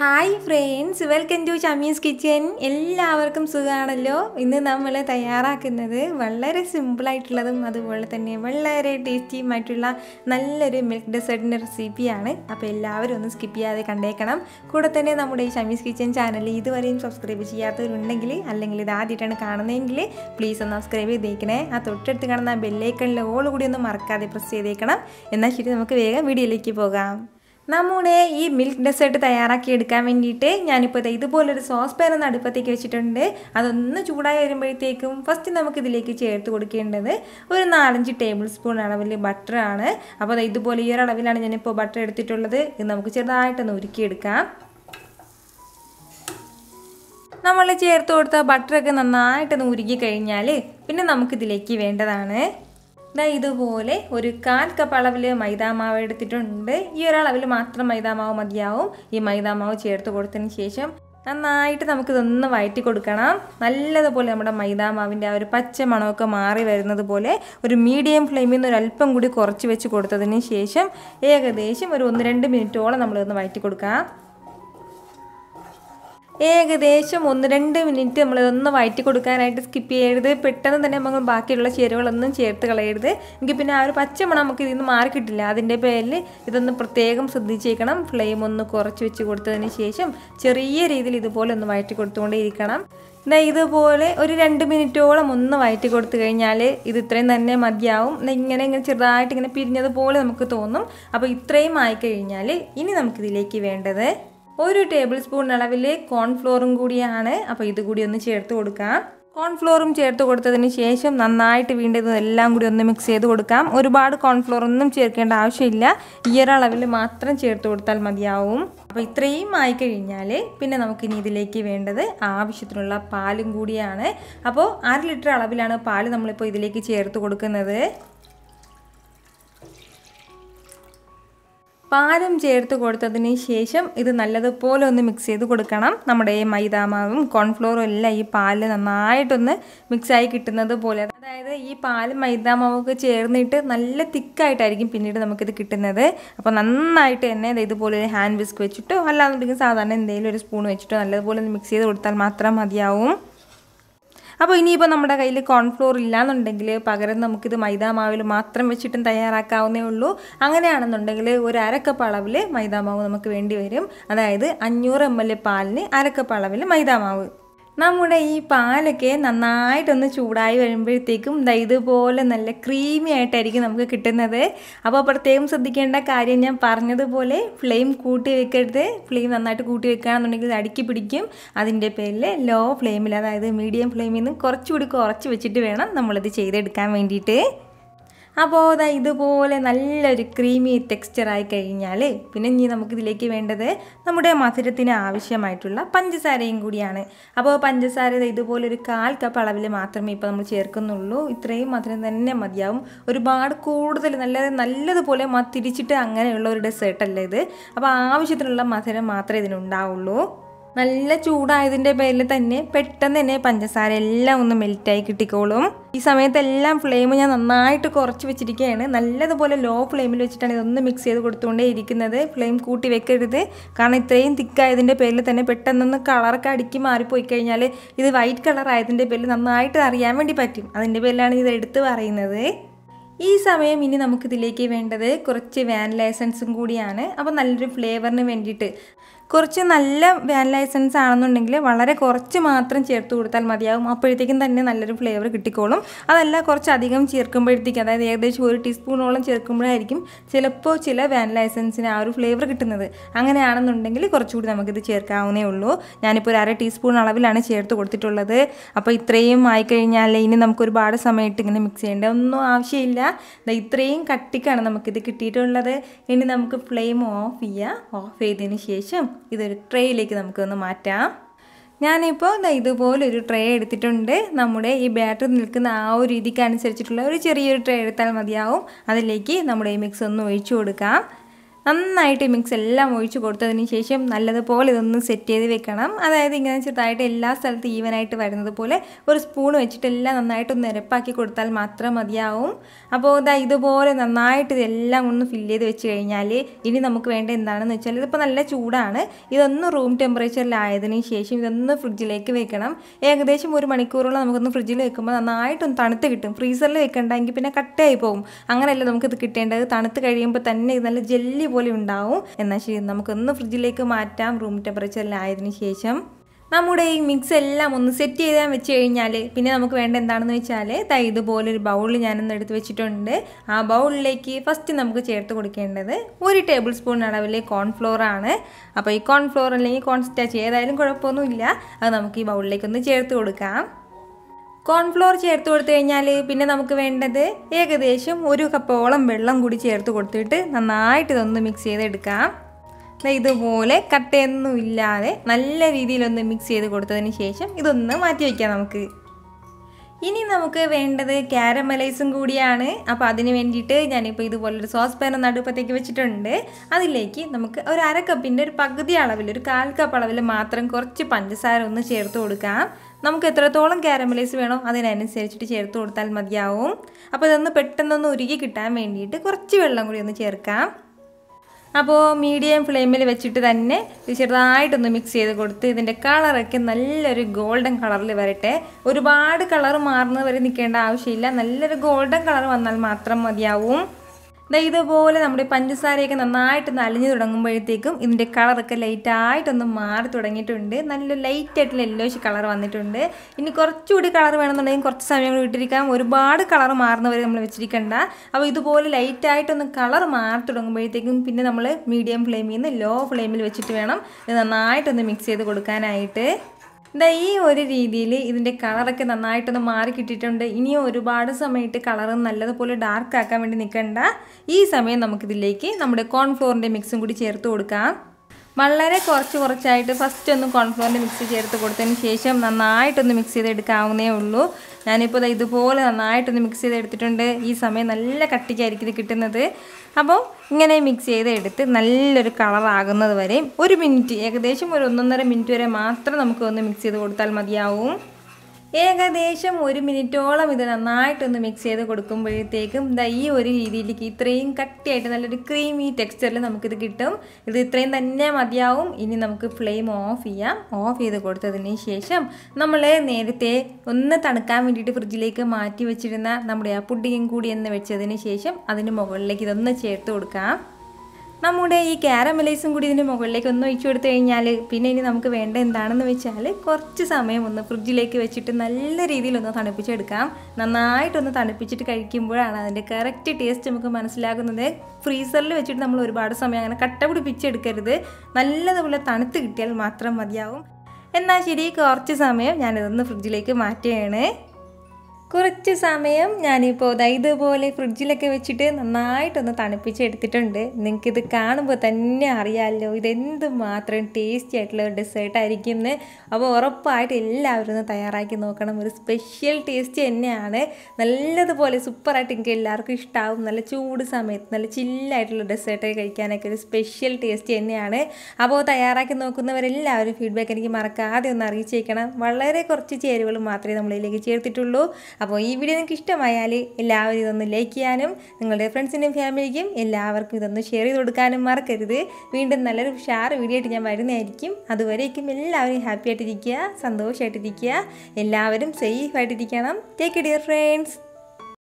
hi friends welcome to Chammi's kitchen എല്ലാവർക്കും സുഖമാണല്ലോ ഇന്ന് നമ്മൾ തയ്യാറാക്കുന്നത് വളരെ സിമ്പിളായിട്ടുള്ളതും അതുപോലെ തന്നെ വളരെ ടേസ്റ്റിയുമായിട്ടുള്ള നല്ലൊരു മിൽക്ക് ഡെസേർട്ടിൻ്റെ റെസിപ്പിയാണ് അപ്പോൾ എല്ലാവരും ഒന്ന് സ്കിപ്പ് ചെയ്യാതെ കണ്ടേക്കണം കൂടെ തന്നെ നമ്മുടെ ഈ ചമ്മീസ് കിച്ചൻ ചാനൽ ഇതുവരെയും സബ്സ്ക്രൈബ് ചെയ്യാത്തവരുണ്ടെങ്കിൽ അല്ലെങ്കിൽ ഇത് ആദ്യമായിട്ടാണ് കാണുന്നതെങ്കിൽ പ്ലീസ് ഒന്ന് സബ്സ്ക്രൈബ് ചെയ്തേക്കണേ ആ തൊട്ടടുത്ത് കാണുന്ന ബെല്ലൈക്കണിൽ ഓൾ കൂടി ഒന്ന് മറക്കാതെ പ്രസ് ചെയ്തേക്കണം എന്നാൽ ശരി നമുക്ക് വേഗം വീഡിയോയിലേക്ക് പോകാം നമ്മുടെ ഈ മിൽക്ക് ഡെസേർട്ട് തയ്യാറാക്കി എടുക്കാൻ വേണ്ടിയിട്ട് ഞാനിപ്പോൾ ഇതുപോലൊരു സോസ് പാൻ ഒന്ന് അടുപ്പത്തേക്ക് വെച്ചിട്ടുണ്ട് അതൊന്ന് ചൂടായി വരുമ്പോഴത്തേക്കും ഫസ്റ്റ് നമുക്ക് ഇതിലേക്ക് ചേർത്ത് കൊടുക്കേണ്ടത് ഒരു നാലഞ്ച് ടേബിൾ സ്പൂൺ അളവിൽ ബട്ടറാണ് അപ്പോൾ ഇതുപോലെ ഈ ഒരു അളവിലാണ് ഞാനിപ്പോൾ ബട്ടർ എടുത്തിട്ടുള്ളത് ഇത് നമുക്ക് ചെറുതായിട്ടൊന്ന് ഉരുക്കിയെടുക്കാം നമ്മൾ ചേർത്ത് കൊടുത്ത ബട്ടറൊക്കെ നന്നായിട്ടൊന്ന് ഉരുകി കഴിഞ്ഞാൽ പിന്നെ നമുക്കിതിലേക്ക് വേണ്ടതാണ് ദാ ഇതുപോലെ ഒരു കാൽ കപ്പ് അളവിൽ മൈദാമാവ് എടുത്തിട്ടുണ്ട് ഈ ഒരളവിൽ മാത്രം മൈദാമാവ് മതിയാവും ഈ മൈദാമാവ് ചേർത്ത് കൊടുത്തതിന് ശേഷം നന്നായിട്ട് നമുക്കിതൊന്ന് വയറ്റി കൊടുക്കണം നല്ലതുപോലെ നമ്മുടെ മൈദാമാവിൻ്റെ ആ ഒരു പച്ച മണമൊക്കെ മാറി വരുന്നത് പോലെ ഒരു മീഡിയം ഫ്ലെയിമിൽ നിന്ന് ഒരല്പം കൂടി കുറച്ച് വെച്ച് കൊടുത്തതിന് ശേഷം ഏകദേശം ഒരു ഒന്ന് രണ്ട് മിനിറ്റോളം നമ്മളിതൊന്ന് വയറ്റി കൊടുക്കാം ഏകദേശം ഒന്ന് രണ്ട് മിനിറ്റ് നമ്മൾ ഒന്ന് വഴറ്റി കൊടുക്കാനായിട്ട് സ്കിപ്പ് ചെയ്യരുത് പെട്ടെന്ന് തന്നെ നമ്മൾ ബാക്കിയുള്ള ചേരുവകളൊന്നും ചേർത്ത് കളയരുത് എങ്കിൽ പിന്നെ ആ ഒരു പച്ചമണം നമുക്ക് ഇതിൽ നിന്ന് മാറി കിട്ടില്ല അതിൻ്റെ പേരിൽ ഇതൊന്ന് പ്രത്യേകം ശ്രദ്ധിച്ചേക്കണം ഫ്ലെയിം ഒന്ന് കുറച്ച് വെച്ച് കൊടുത്തതിന് ശേഷം ചെറിയ രീതിയിൽ ഇതുപോലെ ഒന്ന് വഴറ്റി കൊടുത്തുകൊണ്ടേയിരിക്കണം ദാ ഇതുപോലെ ഒരു രണ്ട് മിനിറ്റോളം ഒന്ന് വയറ്റി കൊടുത്തു കഴിഞ്ഞാൽ ഇത് ഇത്രയും തന്നെ മതിയാവും ഇങ്ങനെ ഇങ്ങനെ ചെറുതായിട്ട് ഇങ്ങനെ പിരിഞ്ഞതുപോലെ നമുക്ക് തോന്നും അപ്പോൾ ഇത്രയും ആയിക്കഴിഞ്ഞാൽ ഇനി നമുക്കിതിലേക്ക് വേണ്ടത് ഒരു ടേബിൾ സ്പൂൺ അളവിൽ കോൺഫ്ലോറും കൂടിയാണ് അപ്പോൾ ഇത് കൂടി ഒന്ന് ചേർത്ത് കൊടുക്കാം കോൺഫ്ലോറും ചേർത്ത് കൊടുത്തതിന് ശേഷം നന്നായിട്ട് വീണ്ടും ഇതെല്ലാം കൂടി ഒന്ന് മിക്സ് ചെയ്ത് കൊടുക്കാം ഒരുപാട് കോൺഫ്ലോർ ഒന്നും ചേർക്കേണ്ട ആവശ്യമില്ല ഈ ഒരളവിൽ മാത്രം ചേർത്ത് കൊടുത്താൽ മതിയാവും അപ്പോൾ ഇത്രയും ആയി കഴിഞ്ഞാൽ പിന്നെ നമുക്കിനി ഇതിലേക്ക് വേണ്ടത് ആവശ്യത്തിനുള്ള പാലും കൂടിയാണ് അപ്പോൾ അര ലിറ്റർ അളവിലാണ് പാല് നമ്മളിപ്പോൾ ഇതിലേക്ക് ചേർത്ത് കൊടുക്കുന്നത് പാലും ചേർത്ത് കൊടുത്തതിന് ശേഷം ഇത് നല്ലതുപോലെ ഒന്ന് മിക്സ് ചെയ്ത് കൊടുക്കണം നമ്മുടെ ഈ മൈദാമാവും കോൺഫ്ലോറും എല്ലാം ഈ പാലിൽ നന്നായിട്ടൊന്ന് മിക്സായി കിട്ടുന്നത് പോലെ അതായത് ഈ പാലും മൈദാമാവൊക്കെ ചേർന്നിട്ട് നല്ല തിക്കായിട്ടായിരിക്കും പിന്നീട് നമുക്കിത് കിട്ടുന്നത് അപ്പോൾ നന്നായിട്ട് തന്നെ ഇതുപോലെ ഒരു ഹാൻഡ് വിസ്ക് വെച്ചിട്ടോ അല്ലാന്നുണ്ടെങ്കിൽ സാധാരണ എന്തെങ്കിലും ഒരു സ്പൂൺ വെച്ചിട്ടോ നല്ലതുപോലെ ഒന്ന് മിക്സ് ചെയ്ത് കൊടുത്താൽ മാത്രം മതിയാവും അപ്പോൾ ഇനിയിപ്പോൾ നമ്മുടെ കയ്യിൽ കോൺഫ്ലോർ ഇല്ലാന്നുണ്ടെങ്കിൽ പകരം നമുക്കിത് മൈദാമാവിൽ മാത്രം വെച്ചിട്ടും തയ്യാറാക്കാവുന്നേ ഉള്ളൂ അങ്ങനെയാണെന്നുണ്ടെങ്കിൽ ഒരു അരക്കപ്പ് അളവിൽ മൈദാമാവ് നമുക്ക് വേണ്ടി വരും അതായത് അഞ്ഞൂറ് എം എൽ പാലിന് അരക്കപ്പ് അളവിൽ മൈദാമാവ് നമ്മുടെ ഈ പാലൊക്കെ നന്നായിട്ടൊന്ന് ചൂടായി വരുമ്പോഴത്തേക്കും ദാ ഇതുപോലെ നല്ല ക്രീമി ആയിട്ടായിരിക്കും നമുക്ക് കിട്ടുന്നത് അപ്പോൾ പ്രത്യേകം ശ്രദ്ധിക്കേണ്ട കാര്യം ഞാൻ പറഞ്ഞതുപോലെ ഫ്ലെയിം കൂട്ടി വെക്കരുത് ഫ്ലെയിം നന്നായിട്ട് കൂട്ടി വെക്കുകയാണെന്നുണ്ടെങ്കിൽ അടുക്കി പിടിക്കും അതിൻ്റെ പേരിൽ ലോ ഫ്ലെയിമിൽ അതായത് മീഡിയം ഫ്ലെയിമിൽ നിന്ന് കുറച്ചുകൂടി കുറച്ച് വെച്ചിട്ട് വേണം നമ്മളിത് ചെയ്തെടുക്കാൻ വേണ്ടിയിട്ട് അപ്പോൾ അതാ ഇതുപോലെ നല്ലൊരു ക്രീമി ടെക്സ്ചറായി കഴിഞ്ഞാൽ പിന്നെ ഇനി നമുക്കിതിലേക്ക് വേണ്ടത് നമ്മുടെ മധുരത്തിന് ആവശ്യമായിട്ടുള്ള പഞ്ചസാരയും കൂടിയാണ് അപ്പോൾ പഞ്ചസാര ഇതുപോലെ ഒരു കാൽ കപ്പ് അളവിൽ മാത്രമേ ഇപ്പോൾ നമ്മൾ ചേർക്കുന്നുള്ളൂ ഇത്രയും മധുരം തന്നെ മതിയാവും ഒരുപാട് കൂടുതൽ നല്ല നല്ലതുപോലെ തിരിച്ചിട്ട് അങ്ങനെയുള്ള ഒരു ഡെസേർട്ടല്ല ഇത് അപ്പോൾ ആവശ്യത്തിനുള്ള മധുരം മാത്രമേ ഇതിനുണ്ടാവുള്ളൂ നല്ല ചൂടായതിൻ്റെ പേരിൽ തന്നെ പെട്ടെന്ന് തന്നെ പഞ്ചസാര എല്ലാം ഒന്ന് മെൽറ്റായി കിട്ടിക്കോളും ഈ സമയത്തെല്ലാം ഫ്ലെയിം ഞാൻ നന്നായിട്ട് കുറച്ച് വെച്ചിരിക്കുകയാണ് നല്ലതുപോലെ ലോ ഫ്ലെയിമിൽ വെച്ചിട്ടാണ് ഇതൊന്ന് മിക്സ് ചെയ്ത് കൊടുത്തുകൊണ്ടേ ഇരിക്കുന്നത് ഫ്ലെയിം കൂട്ടി വെക്കരുത് കാരണം ഇത്രയും തിക്കായതിൻ്റെ പേരിൽ തന്നെ പെട്ടെന്നൊന്ന് കളറൊക്കെ അടുക്കി മാറിപ്പോയി കഴിഞ്ഞാൽ ഇത് വൈറ്റ് കളർ ആയതിൻ്റെ പേരിൽ നന്നായിട്ട് അറിയാൻ വേണ്ടി പറ്റും അതിൻ്റെ പേരിലാണ് ഇത് എടുത്ത് പറയുന്നത് ഈ സമയം ഇനി നമുക്കിതിലേക്ക് വേണ്ടത് കുറച്ച് വാനില എസൻസും കൂടിയാണ് അപ്പോൾ നല്ലൊരു ഫ്ലേവറിന് വേണ്ടിയിട്ട് കുറച്ച് നല്ല വാനില എസൻസ് ആണെന്നുണ്ടെങ്കിൽ വളരെ കുറച്ച് മാത്രം ചേർത്ത് കൊടുത്താൽ മതിയാകും അപ്പോഴത്തേക്കും തന്നെ നല്ലൊരു ഫ്ലേവർ കിട്ടിക്കോളും അതല്ല കുറച്ച് അധികം ചേർക്കുമ്പോഴത്തേക്കും അതായത് ഏകദേശം ഒരു ടീസ്പൂണോളം ചേർക്കുമ്പോഴായിരിക്കും ചിലപ്പോൾ ചില വാനില ലൈസൻസിന് ആ ഒരു ഫ്ലേവർ കിട്ടുന്നത് അങ്ങനെയാണെന്നുണ്ടെങ്കിൽ കുറച്ചുകൂടി നമുക്കിത് ചേർക്കാവുന്നേ ഉള്ളൂ ഞാനിപ്പോൾ ഒരു അര ടീസ്പൂൺ അളവിലാണ് ചേർത്ത് കൊടുത്തിട്ടുള്ളത് അപ്പോൾ ഇത്രയും ആയിക്കഴിഞ്ഞാൽ ഇനി നമുക്ക് ഒരുപാട് സമയത്ത് ഇങ്ങനെ മിക്സ് ചെയ്യേണ്ട ഒന്നും ആവശ്യമില്ല ഇത്രയും കട്ടിക്കാണ് നമുക്കിത് കിട്ടിയിട്ടുള്ളത് ഇനി നമുക്ക് ഫ്ലെയിം ഓഫ് ചെയ്യുക ഓഫ് ചെയ്തതിന് ശേഷം ഇതൊരു ട്രേയിലേക്ക് നമുക്കൊന്ന് മാറ്റാം ഞാനിപ്പോൾ ഇതുപോലൊരു ട്രേ എടുത്തിട്ടുണ്ട് നമ്മുടെ ഈ ബാറ്റർ നിൽക്കുന്ന ആ ഒരു രീതിക്ക് അനുസരിച്ചിട്ടുള്ള ഒരു ചെറിയൊരു ട്രേ എടുത്താൽ മതിയാവും അതിലേക്ക് നമ്മുടെ ഈ മിക്സ് ഒന്ന് ഒഴിച്ചു കൊടുക്കാം നന്നായിട്ട് മിക്സ് എല്ലാം ഒഴിച്ചു കൊടുത്തതിന് ശേഷം നല്ലതുപോലെ ഇതൊന്ന് സെറ്റ് ചെയ്ത് വെക്കണം അതായത് ഇങ്ങനെ ചെറുതായിട്ട് എല്ലാ സ്ഥലത്തും ഈവനായിട്ട് വരുന്നത് പോലെ ഒരു സ്പൂൺ വെച്ചിട്ട് എല്ലാം നന്നായിട്ട് ഒന്ന് നിരപ്പാക്കി കൊടുത്താൽ മാത്രം മതിയാവും അപ്പോൾ ഇതാ ഇതുപോലെ നന്നായിട്ട് ഇതെല്ലാം ഒന്ന് ഫില്ല് ചെയ്ത് വെച്ച് കഴിഞ്ഞാൽ ഇനി നമുക്ക് വേണ്ട എന്താണെന്ന് വെച്ചാൽ ഇതിപ്പോൾ നല്ല ചൂടാണ് ഇതൊന്ന് റൂം ടെമ്പറേച്ചറിലായതിന് ശേഷം ഇതൊന്ന് ഫ്രിഡ്ജിലേക്ക് വെക്കണം ഏകദേശം ഒരു മണിക്കൂറോളം നമുക്കൊന്ന് ഫ്രിഡ്ജിൽ വെക്കുമ്പോൾ നന്നായിട്ടൊന്ന് തണുത്ത് കിട്ടും ഫ്രീസറിൽ വെക്കണ്ടെങ്കിൽ പിന്നെ കട്ടയായി പോകും അങ്ങനെയല്ല നമുക്കിത് കിട്ടേണ്ടത് തണുത്ത് കഴിയുമ്പോൾ തന്നെ ഇത് നല്ല ജെല്ലി പോലെ ഉണ്ടാവും എന്നാൽ ശരി നമുക്കൊന്ന് ഫ്രിഡ്ജിലേക്ക് മാറ്റാം റൂം ടെമ്പറേച്ചറിലായതിനു ശേഷം നമ്മുടെ ഈ മിക്സ് എല്ലാം ഒന്ന് സെറ്റ് ചെയ്താൽ വെച്ച് കഴിഞ്ഞാൽ പിന്നെ നമുക്ക് വേണ്ട എന്താണെന്ന് വെച്ചാൽ ഇതുപോലെ ഇതുപോലൊരു ബൗളിൽ ഞാനൊന്ന് എടുത്ത് വെച്ചിട്ടുണ്ട് ആ ബൗളിലേക്ക് ഫസ്റ്റ് നമുക്ക് ചേർത്ത് കൊടുക്കേണ്ടത് ഒരു ടേബിൾ സ്പൂൺ അളവിലെ കോൺഫ്ലോർ ആണ് അപ്പോൾ ഈ കോൺഫ്ലോർ അല്ലെങ്കിൽ കോൺസ്റ്റാച്ച് ഏതായാലും കുഴപ്പമൊന്നുമില്ല അത് നമുക്ക് ഈ ബൗളിലേക്ക് ഒന്ന് ചേർത്ത് കൊടുക്കാം കോൺഫ്ലോർ ചേർത്ത് കൊടുത്തു കഴിഞ്ഞാൽ പിന്നെ നമുക്ക് വേണ്ടത് ഏകദേശം ഒരു കപ്പോളം വെള്ളം കൂടി ചേർത്ത് കൊടുത്തിട്ട് നന്നായിട്ട് ഇതൊന്ന് മിക്സ് ചെയ്തെടുക്കാം ഇതുപോലെ കട്ടയൊന്നും ഇല്ലാതെ നല്ല രീതിയിലൊന്ന് മിക്സ് ചെയ്ത് കൊടുത്തതിന് ശേഷം ഇതൊന്ന് മാറ്റി വയ്ക്കാം നമുക്ക് ഇനി നമുക്ക് വേണ്ടത് ക്യാരമലൈസും കൂടിയാണ് അപ്പോൾ അതിന് വേണ്ടിയിട്ട് ഞാനിപ്പോൾ ഇതുപോലൊരു സോസ് പാൻ ഒന്ന് അടുപ്പത്തേക്ക് വെച്ചിട്ടുണ്ട് അതിലേക്ക് നമുക്ക് ഒരു അര കപ്പിൻ്റെ ഒരു പകുതി അളവിൽ ഒരു കാൽ കപ്പ് അളവിൽ മാത്രം കുറച്ച് പഞ്ചസാര ഒന്ന് ചേർത്ത് കൊടുക്കാം നമുക്ക് എത്രത്തോളം കാരമലൈസ് വേണോ അതിനനുസരിച്ചിട്ട് ചേർത്ത് കൊടുത്താൽ മതിയാവും അപ്പോൾ ഇതൊന്ന് പെട്ടെന്നൊന്ന് ഉരുകി കിട്ടാൻ വേണ്ടിയിട്ട് കുറച്ച് വെള്ളം കൂടി ഒന്ന് ചേർക്കാം അപ്പോൾ മീഡിയം ഫ്ലെയിമിൽ വെച്ചിട്ട് തന്നെ ചെറുതായിട്ടൊന്ന് മിക്സ് ചെയ്ത് കൊടുത്ത് ഇതിൻ്റെ കളറൊക്കെ നല്ലൊരു ഗോൾഡൻ കളറിൽ വരട്ടെ ഒരുപാട് കളർ മാറുന്നവരെ നിൽക്കേണ്ട ആവശ്യമില്ല നല്ലൊരു ഗോൾഡൻ കളർ വന്നാൽ മാത്രം മതിയാവും ദാ ഇതുപോലെ നമ്മുടെ പഞ്ചസാരയൊക്കെ നന്നായിട്ട് നലഞ്ഞു തുടങ്ങുമ്പോഴത്തേക്കും ഇതിൻ്റെ കളറൊക്കെ ലൈറ്റായിട്ടൊന്ന് മാറി തുടങ്ങിയിട്ടുണ്ട് നല്ല ലൈറ്റായിട്ടുള്ള യെല്ലോഷ് കളർ വന്നിട്ടുണ്ട് ഇനി കുറച്ചുകൂടി കളർ വേണമെന്നുണ്ടെങ്കിൽ കുറച്ച് സമയം കൂടി ഇട്ടിരിക്കാം ഒരുപാട് കളർ മാറുന്നവരെ നമ്മൾ വെച്ചിരിക്കണ്ട അപ്പോൾ ഇതുപോലെ ലൈറ്റായിട്ടൊന്ന് കളർ മാറി തുടങ്ങുമ്പോഴത്തേക്കും പിന്നെ നമ്മൾ മീഡിയം ഫ്ലെയിമിൽ നിന്ന് ലോ ഫ്ലെയിമിൽ വെച്ചിട്ട് വേണം ഇത് നന്നായിട്ടൊന്ന് മിക്സ് ചെയ്ത് കൊടുക്കാനായിട്ട് ഇതാ ഈ ഒരു രീതിയിൽ ഇതിൻ്റെ കളറൊക്കെ നന്നായിട്ടൊന്ന് മാറി കിട്ടിയിട്ടുണ്ട് ഇനിയും ഒരുപാട് സമയത്ത് കളറ് നല്ലതുപോലെ ഡാർക്ക് ആക്കാൻ വേണ്ടി നിൽക്കണ്ട ഈ സമയം നമുക്കിതിലേക്ക് നമ്മുടെ കോൺഫ്ലോറിൻ്റെ മിക്സും കൂടി ചേർത്ത് കൊടുക്കാം വളരെ കുറച്ച് കുറച്ചായിട്ട് ഫസ്റ്റ് ഒന്ന് കോൺഫ്ലോറിൻ്റെ മിക്സ് ചേർത്ത് കൊടുത്തതിന് ശേഷം നന്നായിട്ടൊന്ന് മിക്സ് ചെയ്തെടുക്കാവുന്നേ ഉള്ളൂ ഞാനിപ്പോൾ ഇതുപോലെ നന്നായിട്ടൊന്ന് മിക്സ് ചെയ്തെടുത്തിട്ടുണ്ട് ഈ സമയം നല്ല കട്ടിക്കായിരിക്കും ഇത് കിട്ടുന്നത് അപ്പോൾ ഇങ്ങനെ മിക്സ് ചെയ്തെടുത്ത് നല്ലൊരു കളറാകുന്നത് വരെ ഒരു മിനിറ്റ് ഏകദേശം ഒരു ഒന്നൊന്നര മിനിറ്റ് വരെ മാത്രം നമുക്ക് ഒന്ന് മിക്സ് ചെയ്ത് കൊടുത്താൽ മതിയാവും ഏകദേശം ഒരു മിനിറ്റോളം ഇത് നന്നായിട്ടൊന്ന് മിക്സ് ചെയ്ത് കൊടുക്കുമ്പോഴത്തേക്കും ദാ ഈ ഒരു രീതിയിലേക്ക് ഇത്രയും കട്ടിയായിട്ട് നല്ലൊരു ക്രീമി ടെക്സ്ചറിൽ നമുക്കിത് കിട്ടും ഇത് ഇത്രയും തന്നെ മതിയാവും ഇനി നമുക്ക് ഫ്ലെയിം ഓഫ് ചെയ്യാം ഓഫ് ചെയ്ത് കൊടുത്തതിന് ശേഷം നമ്മൾ നേരത്തെ ഒന്ന് തണുക്കാൻ വേണ്ടിയിട്ട് ഫ്രിഡ്ജിലേക്ക് മാറ്റി വെച്ചിരുന്ന നമ്മുടെ ആ പുഡിങ്ങും കൂടി എന്ന് വെച്ചതിന് ശേഷം അതിന് മുകളിലേക്ക് ഇതൊന്ന് ചേർത്ത് കൊടുക്കാം നമ്മുടെ ഈ ക്യാരമലൈസും കൂടി ഇതിൻ്റെ മുകളിലേക്ക് ഒന്ന് ഒഴിച്ചു കൊടുത്തു കഴിഞ്ഞാൽ പിന്നെ ഇനി നമുക്ക് വേണ്ട എന്താണെന്ന് വെച്ചാൽ കുറച്ച് സമയം ഒന്ന് ഫ്രിഡ്ജിലേക്ക് വെച്ചിട്ട് നല്ല രീതിയിലൊന്ന് തണുപ്പിച്ചെടുക്കാം നന്നായിട്ടൊന്ന് തണുപ്പിച്ചിട്ട് കഴിക്കുമ്പോഴാണ് അതിൻ്റെ കറക്റ്റ് ടേസ്റ്റ് നമുക്ക് മനസ്സിലാകുന്നത് ഫ്രീസറിൽ വെച്ചിട്ട് നമ്മൾ ഒരുപാട് സമയം അങ്ങനെ കട്ട പിടിപ്പിച്ചെടുക്കരുത് നല്ലതുപോലെ തണുത്ത് കിട്ടിയാൽ മാത്രം മതിയാവും എന്നാൽ ശരി കുറച്ച് സമയം ഞാനിതൊന്ന് ഫ്രിഡ്ജിലേക്ക് മാറ്റുകയാണ് കുറച്ച് സമയം ഞാനിപ്പോൾ ഇതുപോലെ ഫ്രിഡ്ജിലൊക്കെ വെച്ചിട്ട് നന്നായിട്ടൊന്ന് തണുപ്പിച്ചെടുത്തിട്ടുണ്ട് നിങ്ങൾക്കിത് കാണുമ്പോൾ തന്നെ അറിയാമല്ലോ ഇതെന്ത് മാത്രം ടേസ്റ്റി ആയിട്ടുള്ള ഒരു ഡെസേർട്ടായിരിക്കും എന്ന് അപ്പോൾ ഉറപ്പായിട്ട് എല്ലാവരും ഒന്ന് തയ്യാറാക്കി നോക്കണം ഒരു സ്പെഷ്യൽ ടേസ്റ്റ് തന്നെയാണ് നല്ലതുപോലെ സൂപ്പറായിട്ട് എനിക്ക് എല്ലാവർക്കും ഇഷ്ടമാവും നല്ല ചൂട് സമയത്ത് നല്ല ചില്ലായിട്ടുള്ള ഡെസേർട്ട് കഴിക്കാനൊക്കെ ഒരു സ്പെഷ്യൽ ടേസ്റ്റ് തന്നെയാണ് അപ്പോൾ തയ്യാറാക്കി നോക്കുന്നവരെല്ലാവരും ഫീഡ്ബാക്ക് എനിക്ക് മറക്കാതെ ഒന്ന് അറിയിച്ചേക്കണം വളരെ കുറച്ച് ചേരുവകൾ മാത്രമേ നമ്മളിതിലേക്ക് ചേർത്തിട്ടുള്ളൂ അപ്പോൾ ഈ വീഡിയോ നിങ്ങൾക്ക് ഇഷ്ടമായാൽ എല്ലാവരും ഇതൊന്ന് ലൈക്ക് ചെയ്യാനും നിങ്ങളുടെ ഫ്രണ്ട്സിൻ്റെയും ഫാമിലിക്കും എല്ലാവർക്കും ഇതൊന്ന് ഷെയർ ചെയ്ത് കൊടുക്കാനും മറക്കരുത് വീണ്ടും നല്ലൊരു ഷാർ വീഡിയോ ആയിട്ട് ഞാൻ വരുന്നതായിരിക്കും അതുവരേക്കും എല്ലാവരും ഹാപ്പി ആയിട്ടിരിക്കുക സന്തോഷമായിട്ടിരിക്കുക എല്ലാവരും സേഫ് ആയിട്ടിരിക്കണം ടേക്ക് കെയർ ഫ്രണ്ട്സ്